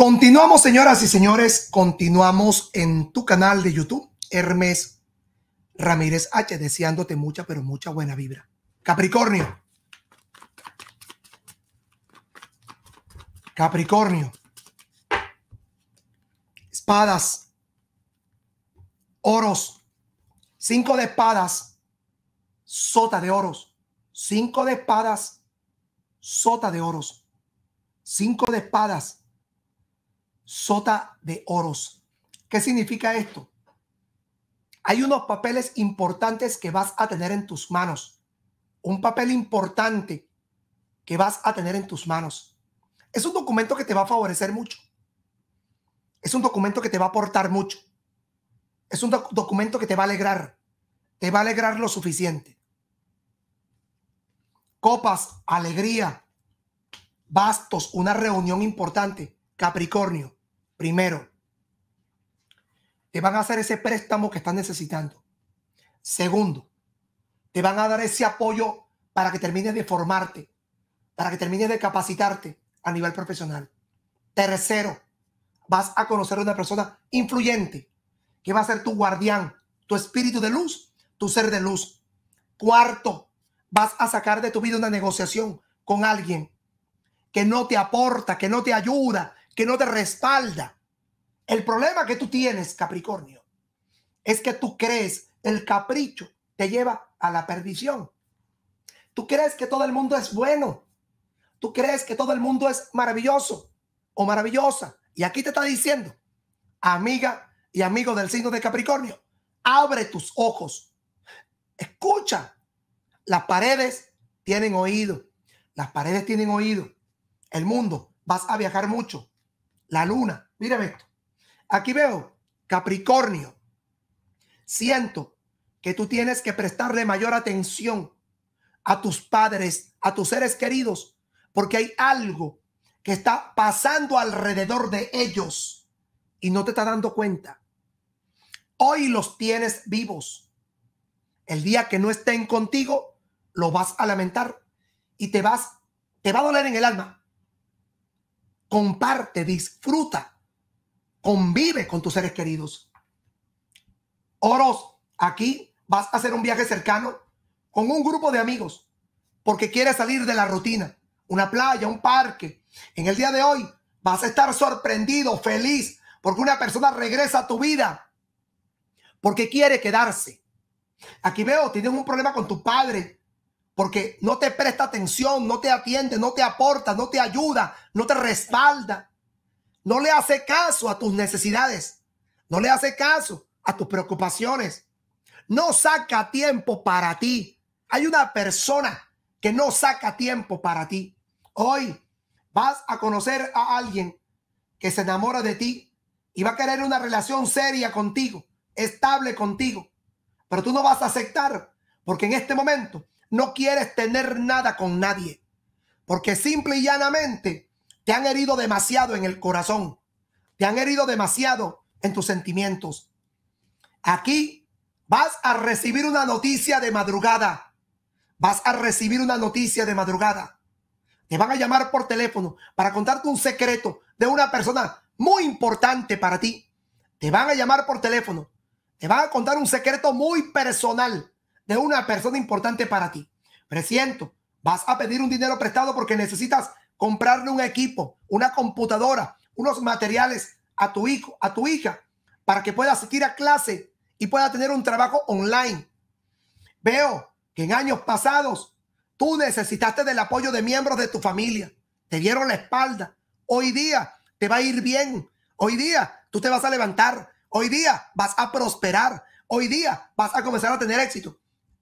Continuamos, señoras y señores, continuamos en tu canal de YouTube, Hermes Ramírez H, deseándote mucha, pero mucha buena vibra. Capricornio. Capricornio. Espadas. Oros. Cinco de espadas. Sota de oros. Cinco de espadas. Sota de oros. Cinco de espadas sota de oros. ¿Qué significa esto? Hay unos papeles importantes que vas a tener en tus manos. Un papel importante que vas a tener en tus manos. Es un documento que te va a favorecer mucho. Es un documento que te va a aportar mucho. Es un documento que te va a alegrar. Te va a alegrar lo suficiente. Copas, alegría, bastos, una reunión importante. Capricornio. Primero, te van a hacer ese préstamo que estás necesitando. Segundo, te van a dar ese apoyo para que termines de formarte, para que termines de capacitarte a nivel profesional. Tercero, vas a conocer a una persona influyente que va a ser tu guardián, tu espíritu de luz, tu ser de luz. Cuarto, vas a sacar de tu vida una negociación con alguien que no te aporta, que no te ayuda, no te respalda. El problema que tú tienes, Capricornio, es que tú crees el capricho te lleva a la perdición. Tú crees que todo el mundo es bueno. Tú crees que todo el mundo es maravilloso o maravillosa. Y aquí te está diciendo, amiga y amigo del signo de Capricornio, abre tus ojos. Escucha. Las paredes tienen oído. Las paredes tienen oído. El mundo. Vas a viajar mucho la luna. mira esto. Aquí veo Capricornio. Siento que tú tienes que prestarle mayor atención a tus padres, a tus seres queridos, porque hay algo que está pasando alrededor de ellos y no te está dando cuenta. Hoy los tienes vivos. El día que no estén contigo, lo vas a lamentar y te vas, te va a doler en el alma, comparte, disfruta, convive con tus seres queridos. Oros, aquí vas a hacer un viaje cercano con un grupo de amigos porque quieres salir de la rutina, una playa, un parque. En el día de hoy vas a estar sorprendido, feliz, porque una persona regresa a tu vida, porque quiere quedarse. Aquí veo, tienes un problema con tu padre, porque no te presta atención, no te atiende, no te aporta, no te ayuda, no te respalda, no le hace caso a tus necesidades, no le hace caso a tus preocupaciones, no saca tiempo para ti. Hay una persona que no saca tiempo para ti. Hoy vas a conocer a alguien que se enamora de ti y va a querer una relación seria contigo, estable contigo, pero tú no vas a aceptar porque en este momento no quieres tener nada con nadie, porque simple y llanamente te han herido demasiado en el corazón, te han herido demasiado en tus sentimientos. Aquí vas a recibir una noticia de madrugada, vas a recibir una noticia de madrugada. Te van a llamar por teléfono para contarte un secreto de una persona muy importante para ti. Te van a llamar por teléfono. Te van a contar un secreto muy personal de una persona importante para ti. Presiento, vas a pedir un dinero prestado porque necesitas comprarle un equipo, una computadora, unos materiales a tu hijo, a tu hija, para que pueda asistir a clase y pueda tener un trabajo online. Veo que en años pasados tú necesitaste del apoyo de miembros de tu familia, te dieron la espalda. Hoy día te va a ir bien. Hoy día tú te vas a levantar. Hoy día vas a prosperar. Hoy día vas a comenzar a tener éxito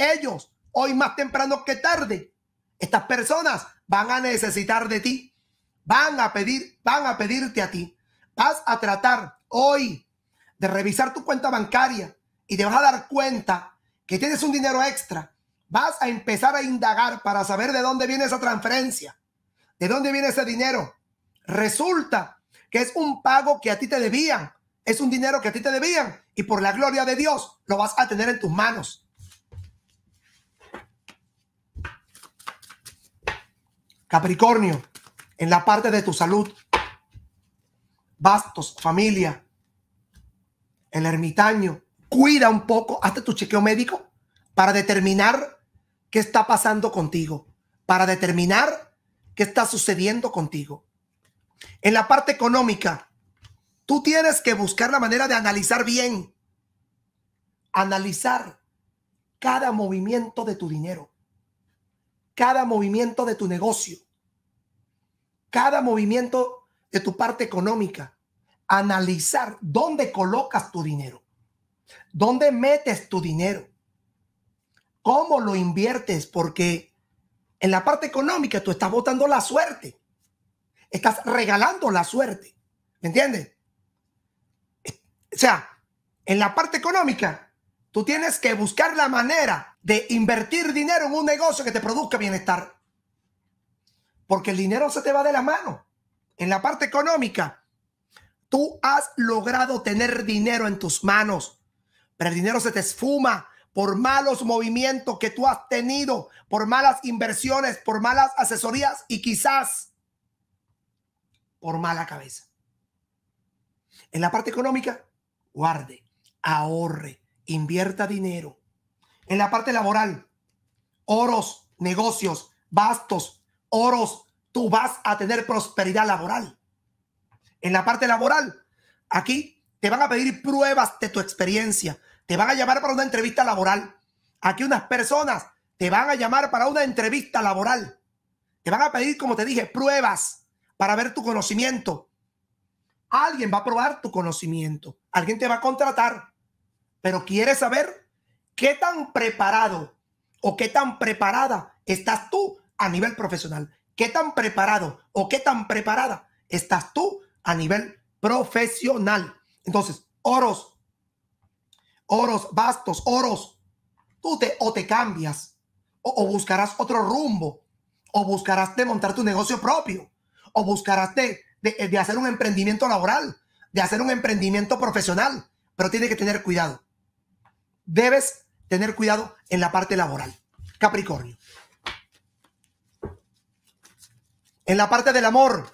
ellos, hoy más temprano que tarde, estas personas van a necesitar de ti, van a pedir, van a pedirte a ti. Vas a tratar hoy de revisar tu cuenta bancaria y te vas a dar cuenta que tienes un dinero extra. Vas a empezar a indagar para saber de dónde viene esa transferencia, de dónde viene ese dinero. Resulta que es un pago que a ti te debían, es un dinero que a ti te debían y por la gloria de Dios lo vas a tener en tus manos. Capricornio, en la parte de tu salud, bastos, familia, el ermitaño, cuida un poco, hazte tu chequeo médico para determinar qué está pasando contigo, para determinar qué está sucediendo contigo. En la parte económica, tú tienes que buscar la manera de analizar bien, analizar cada movimiento de tu dinero cada movimiento de tu negocio, cada movimiento de tu parte económica, analizar dónde colocas tu dinero, dónde metes tu dinero, cómo lo inviertes, porque en la parte económica tú estás botando la suerte, estás regalando la suerte, ¿me entiendes? O sea, en la parte económica tú tienes que buscar la manera de invertir dinero en un negocio que te produzca bienestar. Porque el dinero se te va de la mano. En la parte económica, tú has logrado tener dinero en tus manos, pero el dinero se te esfuma por malos movimientos que tú has tenido, por malas inversiones, por malas asesorías y quizás por mala cabeza. En la parte económica, guarde, ahorre, invierta dinero, en la parte laboral, oros, negocios, bastos, oros, tú vas a tener prosperidad laboral. En la parte laboral, aquí te van a pedir pruebas de tu experiencia, te van a llamar para una entrevista laboral. Aquí unas personas te van a llamar para una entrevista laboral. Te van a pedir, como te dije, pruebas para ver tu conocimiento. Alguien va a probar tu conocimiento, alguien te va a contratar, pero quiere saber ¿Qué tan preparado o qué tan preparada estás tú a nivel profesional? ¿Qué tan preparado o qué tan preparada estás tú a nivel profesional? Entonces, oros, oros, bastos, oros, tú te o te cambias o, buscarás otro rumbo o buscarás de montar tu negocio propio o buscarás de, de hacer un emprendimiento laboral, de hacer un emprendimiento profesional, pero tiene que tener cuidado. Debes tener cuidado en la parte laboral. Capricornio. En la parte del amor.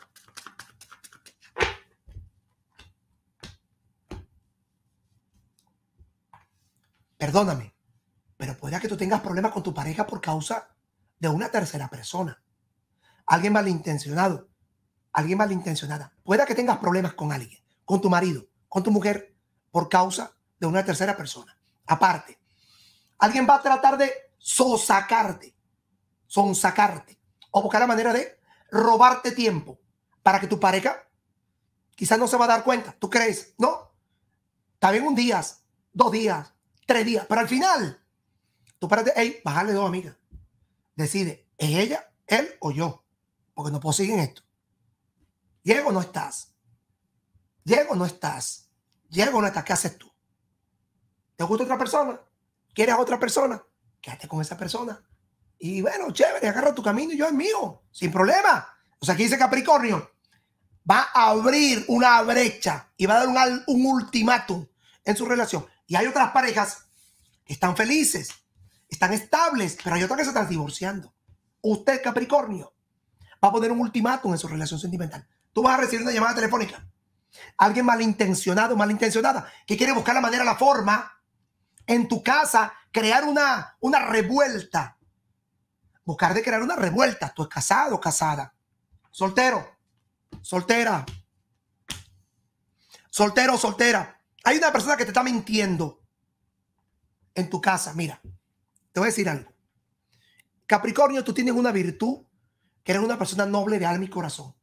Perdóname, pero pueda que tú tengas problemas con tu pareja por causa de una tercera persona. Alguien malintencionado. Alguien malintencionada. Pueda que tengas problemas con alguien, con tu marido, con tu mujer, por causa de una tercera persona. Aparte, Alguien va a tratar de sosacarte, sonsacarte, o buscar la manera de robarte tiempo para que tu pareja quizás no se va a dar cuenta. ¿Tú crees? No. Está bien un día, dos días, tres días, pero al final, tú párate, hey, bajarle dos amigas. Decide, ¿es ella, él o yo? Porque no puedo seguir en esto. Diego, no estás. Diego, no estás. Diego, no estás. ¿Qué haces tú? ¿Te gusta otra persona? ¿Quieres a otra persona? Quédate con esa persona. Y bueno, chévere, agarra tu camino y yo es mío, sin problema. O sea, aquí dice Capricornio, va a abrir una brecha y va a dar un, un ultimátum en su relación. Y hay otras parejas que están felices, están estables, pero hay otras que se están divorciando. Usted, Capricornio, va a poner un ultimátum en su relación sentimental. Tú vas a recibir una llamada telefónica. Alguien malintencionado, malintencionada, que quiere buscar la manera, la forma en tu casa crear una, una revuelta. Buscar de crear una revuelta. Tú es casado, casada. Soltero, soltera. Soltero, soltera. Hay una persona que te está mintiendo en tu casa. Mira, te voy a decir algo. Capricornio, tú tienes una virtud que eres una persona noble de alma y corazón.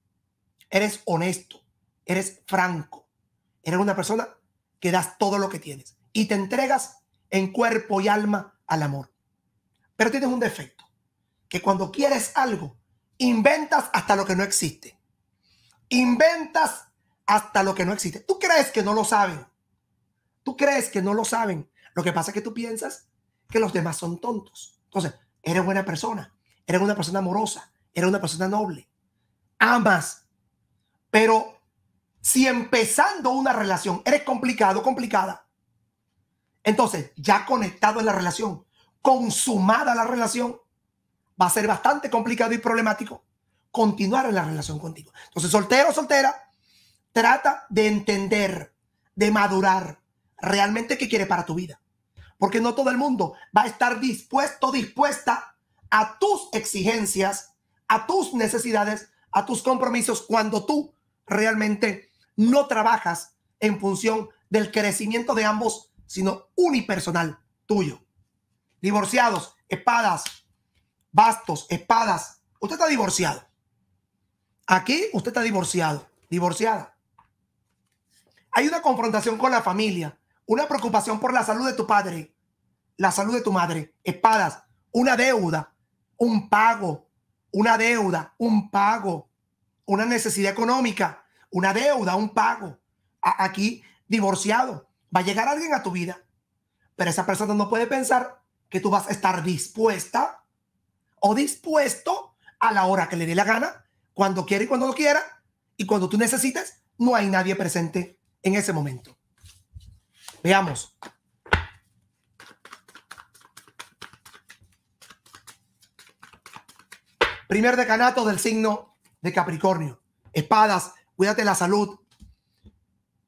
Eres honesto, eres franco, eres una persona que das todo lo que tienes y te entregas en cuerpo y alma al amor. Pero tienes un defecto, que cuando quieres algo, inventas hasta lo que no existe. Inventas hasta lo que no existe. Tú crees que no lo saben. Tú crees que no lo saben. Lo que pasa es que tú piensas que los demás son tontos. Entonces, eres buena persona, eres una persona amorosa, eres una persona noble, amas, pero si empezando una relación eres complicado, complicada, entonces, ya conectado en la relación, consumada la relación, va a ser bastante complicado y problemático continuar en la relación contigo. Entonces, soltero o soltera, trata de entender, de madurar realmente qué quiere para tu vida. Porque no todo el mundo va a estar dispuesto, dispuesta a tus exigencias, a tus necesidades, a tus compromisos cuando tú realmente no trabajas en función del crecimiento de ambos sino unipersonal tuyo. Divorciados, espadas, bastos, espadas. Usted está divorciado. Aquí usted está divorciado, divorciada. Hay una confrontación con la familia, una preocupación por la salud de tu padre, la salud de tu madre, espadas, una deuda, un pago, una deuda, un pago, una necesidad económica, una deuda, un pago. Aquí divorciado. Va a llegar alguien a tu vida, pero esa persona no puede pensar que tú vas a estar dispuesta o dispuesto a la hora que le dé la gana, cuando quiera y cuando no quiera, y cuando tú necesites, no hay nadie presente en ese momento. Veamos. Primer decanato del signo de Capricornio. Espadas, cuídate la salud,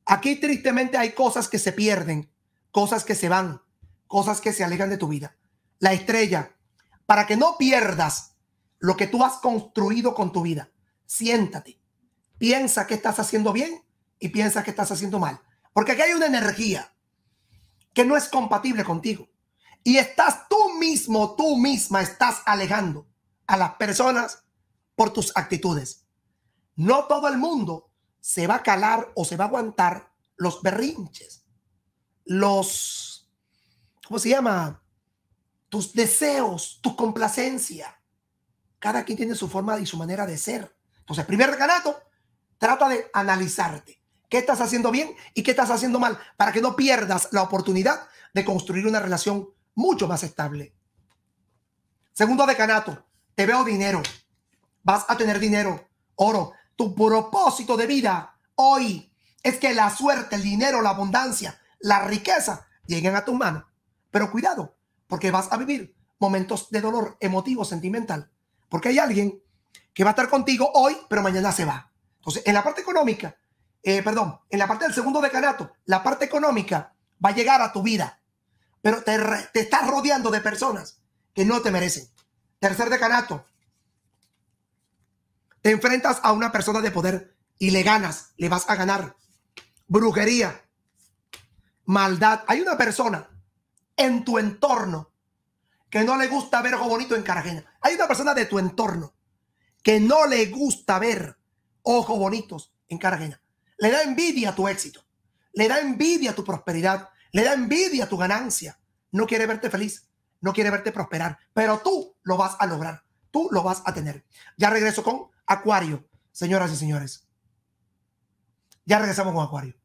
Aquí tristemente hay cosas que se pierden, cosas que se van, cosas que se alegan de tu vida. La estrella, para que no pierdas lo que tú has construido con tu vida, siéntate, piensa que estás haciendo bien y piensa que estás haciendo mal. Porque aquí hay una energía que no es compatible contigo. Y estás tú mismo, tú misma, estás alejando a las personas por tus actitudes. No todo el mundo se va a calar o se va a aguantar los berrinches, los, ¿cómo se llama? Tus deseos, tu complacencia. Cada quien tiene su forma y su manera de ser. Entonces, primer decanato, trata de analizarte. ¿Qué estás haciendo bien y qué estás haciendo mal? Para que no pierdas la oportunidad de construir una relación mucho más estable. Segundo decanato, te veo dinero. Vas a tener dinero, oro. Tu propósito de vida hoy es que la suerte, el dinero, la abundancia, la riqueza lleguen a tus manos. Pero cuidado, porque vas a vivir momentos de dolor emotivo, sentimental. Porque hay alguien que va a estar contigo hoy, pero mañana se va. Entonces, en la parte económica, eh, perdón, en la parte del segundo decanato, la parte económica va a llegar a tu vida, pero te, te estás rodeando de personas que no te merecen. Tercer decanato, te enfrentas a una persona de poder y le ganas, le vas a ganar. Brujería, maldad. Hay una persona en tu entorno que no le gusta ver ojo bonito en Cartagena. Hay una persona de tu entorno que no le gusta ver ojos bonitos en Cartagena. Le da envidia a tu éxito, le da envidia a tu prosperidad, le da envidia a tu ganancia. No quiere verte feliz, no quiere verte prosperar, pero tú lo vas a lograr, tú lo vas a tener. Ya regreso con Acuario, señoras y señores. Ya regresamos con Acuario.